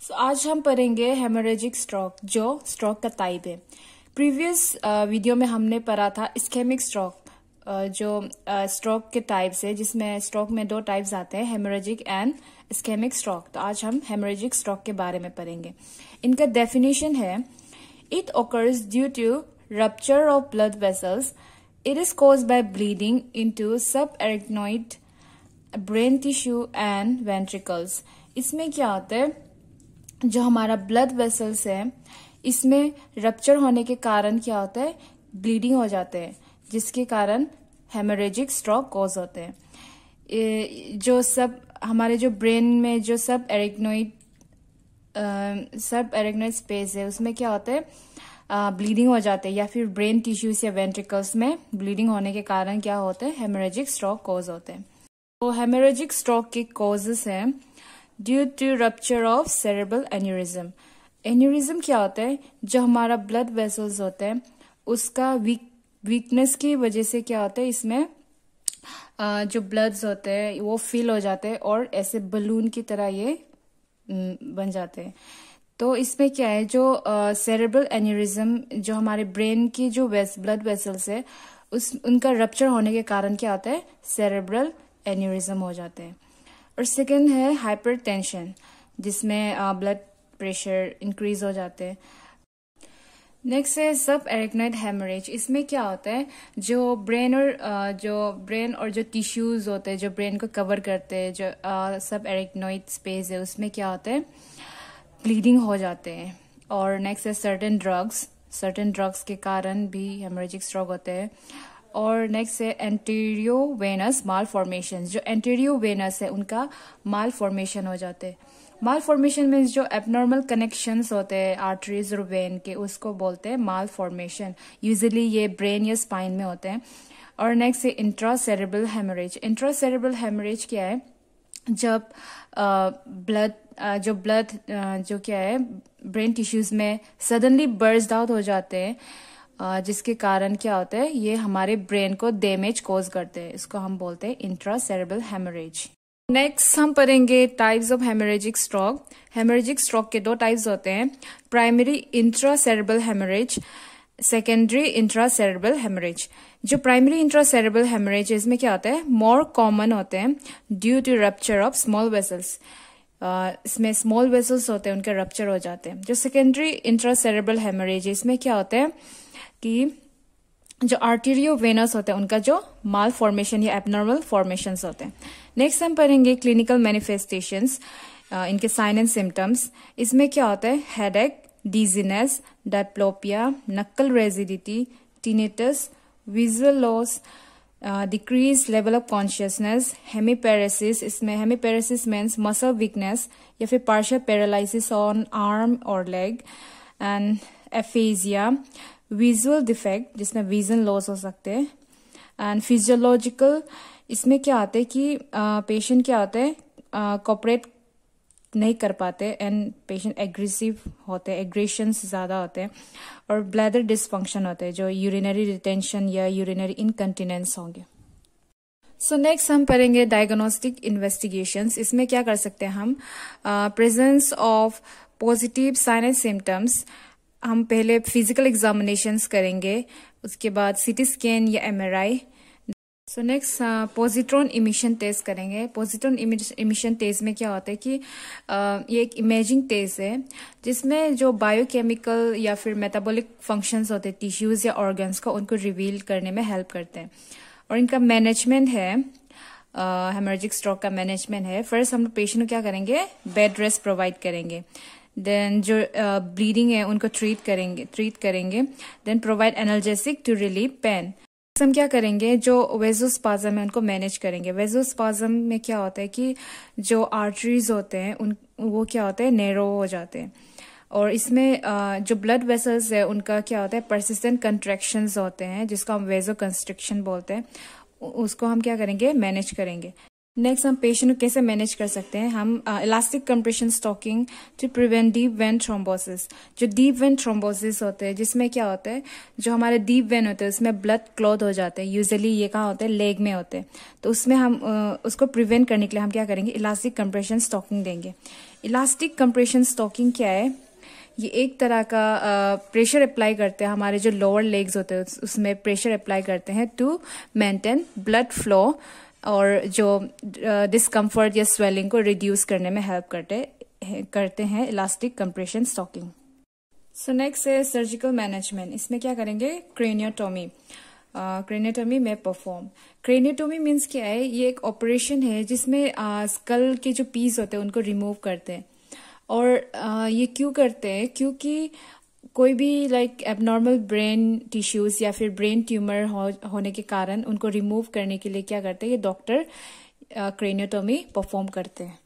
सो so, आज हम पढ़ेंगे हेमोरेजिक स्ट्रोक जो स्ट्रोक का टाइप है प्रीवियस वीडियो uh, में हमने पढ़ा था स्केमिक स्ट्रोक uh, जो स्ट्रोक uh, के टाइप्स है जिसमें स्ट्रोक में दो टाइप्स आते हैं हेमोरेजिक एंड स्केमिक स्ट्रोक तो आज हम हेमोरेजिक स्ट्रोक के बारे में पढ़ेंगे इनका डेफिनेशन है it occurs due to rupture of blood vessels it is cause by bleeding in to sub arachnoid brain tissue and ventricles इसमें क्या होता है जो हमारा ब्लड वेसल्स है इसमें रप्चर होने के कारण क्या होता है ब्लीडिंग हो जाते हैं जिसके कारण हेमरेजिक स्ट्रोक कॉज होते हैं जो सब हमारे जो ब्रेन में जो सब एरेक्नोइड सब एरेक्नोइड स्पेस है उसमें क्या होता है ब्लीडिंग हो जाते हैं या फिर ब्रेन टिश्यूज या वेंट्रिकल्स में ब्लीडिंग होने के कारण क्या होते हैं हेमरेजिक स्ट्रोक कॉज होते हैं तो हेमरेजिक स्ट्रोक के कॉजेस हैं due to rupture of cerebral aneurysm aneurysm क्या होता है जो हमारा ब्लड वेसल्स होता है उसका वीक वीकनेस की वजह से क्या होता है इसमें जो ब्लड्स होते हैं वो फिल हो जाते हैं और ऐसे बलून की तरह ये बन जाते हैं तो इसमें क्या है जो सेरेब्रल एन्यूरिज्म जो हमारे ब्रेन की जो वेस, ब्लड वेसल्स है उस उनका रप्चर होने के कारण क्या होता है सेरेब्रल एन्यूरिज्म हो जाते हैं और सेकेंड है हाइपर टेंशन जिसमें ब्लड प्रेशर इंक्रीज हो जाते हैं नेक्स्ट है सब एरेक्नाइड हेमरेज इसमें क्या होता है जो ब्रेन और जो ब्रेन और जो टिश्यूज होते हैं जो ब्रेन को कवर करते हैं जो सब एरेक्नोइड स्पेस है उसमें क्या होता है ब्लीडिंग हो जाते हैं और नेक्स्ट है सर्टेन ड्रग्स सर्टेन ड्रग्स के कारण भी हेमरेजिक स्ट्रोक होते हैं और नेक्स्ट है एंटीरियो वेनस माल फॉर्मेशन जो एंटीरियो वेनस है उनका माल फॉर्मेशन हो जाते हैं माल फॉर्मेशन मीन्स जो एबनॉर्मल कनेक्शंस होते हैं आर्टरीज और वेन के उसको बोलते हैं माल फॉर्मेशन यूजली ये ब्रेन या स्पाइन में होते हैं और नेक्स्ट है intracerebral haemorrhage intracerebral haemorrhage क्या है जब ब्लड जो ब्लड जो क्या है ब्रेन टिश्यूज में सडनली बर्स्ट आउट हो जाते हैं जिसके कारण क्या होता है ये हमारे ब्रेन को डैमेज कॉज करते हैं इसको हम बोलते हैं इंट्रा सेरेबल हेमरेज नेक्स्ट हम पढ़ेंगे types of haemorrhagic stroke haemorrhagic stroke के दो टाइप्स होते हैं primary intracerebral haemorrhage secondary intracerebral haemorrhage जो प्राइमरी इंट्रा सेरेबल हेमरेज इसमें क्या होता है मोर कॉमन होते हैं due to rupture of small vessels इसमें स्मॉल वेसल्स होते हैं उनके रप्चर हो जाते हैं जो सेकेंडरी इंट्रा हेमरेज इसमें क्या होता है कि जो आर्टीरियो वेनस होते हैं उनका जो माल फॉर्मेशन या एबनॉर्मल फॉर्मेशन होते हैं नेक्स्ट हम पढ़ेंगे क्लिनिकल मैनिफेस्टेशन इनके साइन एंड सिम्टम्स इसमें क्या होता है headache dizziness diplopia nuchal rigidity tinnitus visual loss decrease level of consciousness hemiparesis इसमें हेमीपेरासिस मीन्स मसल वीकनेस या फिर पार्शल पैरालिसिस ऑन आर्म और leg and aphasia visual defect जिसमें विजन लॉस हो सकते हैं एंड फिजियोलॉजिकल इसमें क्या आते हैं कि पेशेंट uh, क्या आते हैं कॉपरेट uh, नहीं कर पाते एंड पेशेंट एग्रेसिव होते हैं एग्रेशन ज़्यादा होते हैं और ब्लैडर डिसफंक्शन होते हैं जो यूरिनरी रिटेंशन या यूरिनरी इनकंटिनेंस होंगे सो नेक्स्ट हम पढ़ेंगे डायग्नोस्टिक इन्वेस्टिगेशंस इसमें क्या कर सकते हैं हम presence of positive sign and symptoms हम पहले फिजिकल एग्जामिनेशंस करेंगे उसके बाद सिटी स्कैन या MRI so next positron emission तेज करेंगे पॉजिट्रॉन इमिशन तेज में क्या होता है कि uh, ये एक इमेजिंग तेज है जिसमें जो बायोकेमिकल या फिर मेटाबॉलिक फंक्शंस होते हैं टिश्यूज या ऑर्गन्स को उनको रिवील करने में हेल्प करते हैं और इनका मैनेजमेंट है हेमरेजिक uh, स्ट्रोक का मैनेजमेंट है फर्स्ट हम लोग पेशेंट को क्या करेंगे बेड रेस्ट प्रोवाइड करेंगे देन जो ब्लीडिंग uh, है उनको ट्रीट करेंगे ट्रीट करेंगे then provide analgesic to relieve pain हम क्या करेंगे जो वेजोस्पाजम है उनको मैनेज करेंगे वेजोस्पाजम में क्या होता है कि जो आर्टरीज होते हैं उन वो क्या होते हैं नेरो हो जाते हैं और इसमें जो ब्लड वेसल्स है उनका क्या होता है परसिस्टेंट कंट्रेक्शन होते हैं जिसको हम वेजो कंस्ट्रिक्शन बोलते हैं उसको हम क्या करेंगे मैनेज करेंगे नेक्स्ट हम पेशेंट को कैसे मैनेज कर सकते हैं हम elastic compression stocking to prevent deep vein thrombosis जो डीप वेन थ्रोम्बोसिस होते हैं जिसमें क्या होता है जो हमारे डीप वेन होते हैं उसमें ब्लड क्लोथ हो जाते हैं यूजली ये कहाँ होते हैं लेग में होते हैं तो उसमें हम uh, उसको प्रिवेंट करने के लिए हम क्या करेंगे इलास्टिक कंप्रेशन स्टॉकिंग देंगे इलास्टिक कंप्रेशन स्टॉकिंग क्या है ये एक तरह का प्रेशर uh, अप्लाई करते हैं हमारे जो लोअर लेग्स होते हैं उसमें प्रेशर अप्लाई करते हैं टू मेंटेन ब्लड फ्लो और जो डिस्कम्फर्ट या स्वेलिंग को रिड्यूस करने में हेल्प करते करते हैं elastic compression stocking so next है सर्जिकल मैनेजमेंट इसमें क्या करेंगे क्रेनियोटोमी क्रेनियोटोमी में परफॉर्म क्रेनियोटोमी मीन्स क्या है ये एक ऑपरेशन है जिसमें स्कल के जो पीस होते हैं उनको रिमूव करते हैं और ये क्यों करते हैं क्योंकि कोई भी लाइक एबनॉर्मल ब्रेन टिश्यूज या फिर ब्रेन ट्यूमर हो, होने के कारण उनको रिमूव करने के लिए क्या करते हैं ये डॉक्टर क्रेनियोटोमी परफॉर्म करते हैं